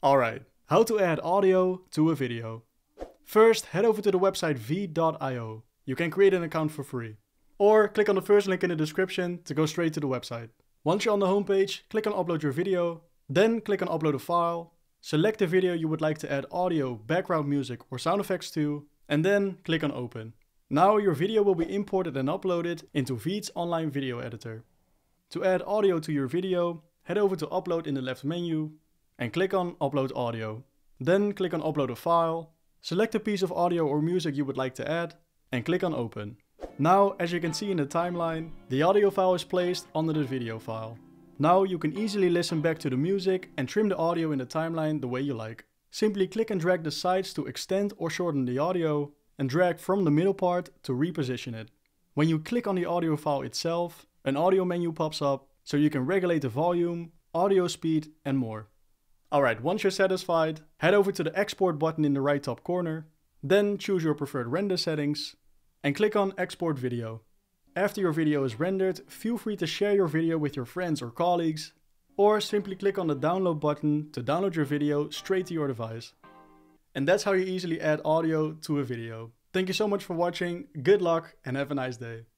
Alright, how to add audio to a video. First, head over to the website v.io. You can create an account for free. Or click on the first link in the description to go straight to the website. Once you're on the homepage, click on upload your video, then click on upload a file, select the video you would like to add audio, background music or sound effects to, and then click on open. Now your video will be imported and uploaded into Veed's online video editor. To add audio to your video, head over to upload in the left menu, and click on upload audio. Then click on upload a file, select a piece of audio or music you would like to add and click on open. Now, as you can see in the timeline, the audio file is placed under the video file. Now you can easily listen back to the music and trim the audio in the timeline the way you like. Simply click and drag the sides to extend or shorten the audio and drag from the middle part to reposition it. When you click on the audio file itself, an audio menu pops up so you can regulate the volume, audio speed and more. Alright, once you're satisfied, head over to the export button in the right top corner, then choose your preferred render settings, and click on export video. After your video is rendered, feel free to share your video with your friends or colleagues, or simply click on the download button to download your video straight to your device. And that's how you easily add audio to a video. Thank you so much for watching, good luck and have a nice day.